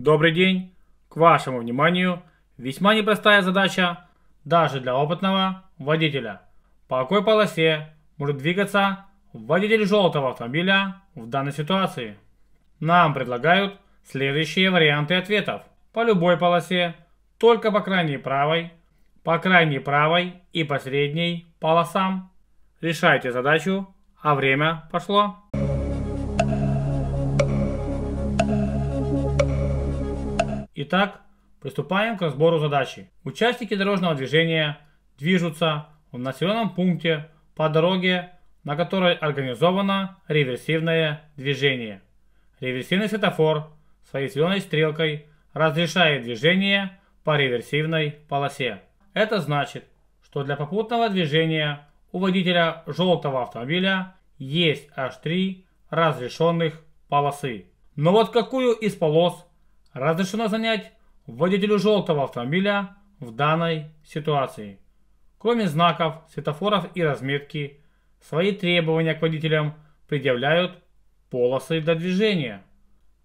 Добрый день! К вашему вниманию весьма непростая задача даже для опытного водителя. По какой полосе может двигаться водитель желтого автомобиля в данной ситуации? Нам предлагают следующие варианты ответов. По любой полосе, только по крайней правой, по крайней правой и по средней полосам. Решайте задачу, а время пошло. Итак, приступаем к разбору задачи. Участники дорожного движения движутся в населенном пункте по дороге, на которой организовано реверсивное движение. Реверсивный светофор своей зеленой стрелкой разрешает движение по реверсивной полосе. Это значит, что для попутного движения у водителя желтого автомобиля есть аж три разрешенных полосы. Но вот какую из полос Разрешено занять водителю желтого автомобиля в данной ситуации. Кроме знаков, светофоров и разметки, свои требования к водителям предъявляют полосы для движения.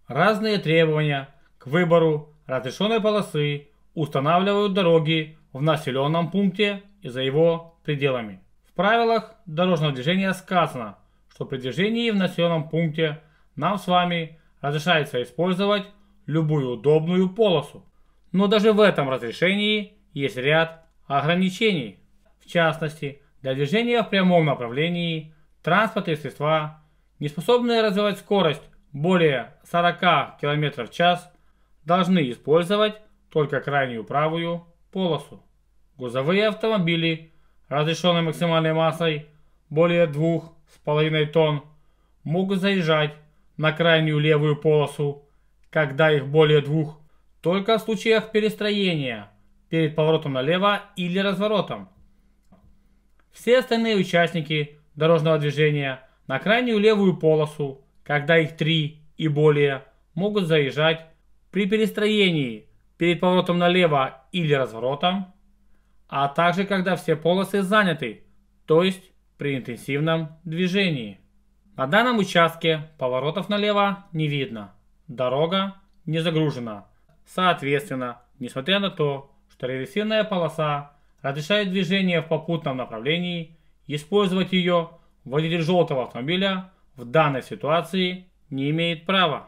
Разные требования к выбору разрешенной полосы устанавливают дороги в населенном пункте и за его пределами. В правилах дорожного движения сказано, что при движении в населенном пункте нам с вами разрешается использовать любую удобную полосу. Но даже в этом разрешении есть ряд ограничений. В частности, для движения в прямом направлении транспорт и средства, не способные развивать скорость более 40 км в час, должны использовать только крайнюю правую полосу. Грузовые автомобили, разрешенные максимальной массой более 2,5 тонн, могут заезжать на крайнюю левую полосу когда их более двух, только в случаях перестроения, перед поворотом налево или разворотом. Все остальные участники дорожного движения на крайнюю левую полосу, когда их три и более, могут заезжать при перестроении перед поворотом налево или разворотом, а также когда все полосы заняты, то есть при интенсивном движении. На данном участке поворотов налево не видно дорога не загружена. Соответственно, несмотря на то, что реверсивная полоса разрешает движение в попутном направлении, использовать ее водитель желтого автомобиля в данной ситуации не имеет права.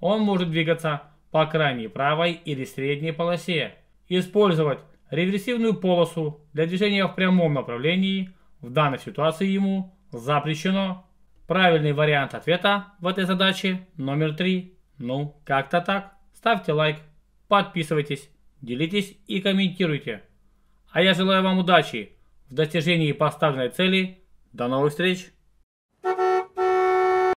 Он может двигаться по крайней правой или средней полосе, использовать реверсивную полосу для движения в прямом направлении в данной ситуации ему запрещено. Правильный вариант ответа в этой задаче номер три. Ну, как-то так. Ставьте лайк, подписывайтесь, делитесь и комментируйте. А я желаю вам удачи в достижении поставленной цели. До новых встреч!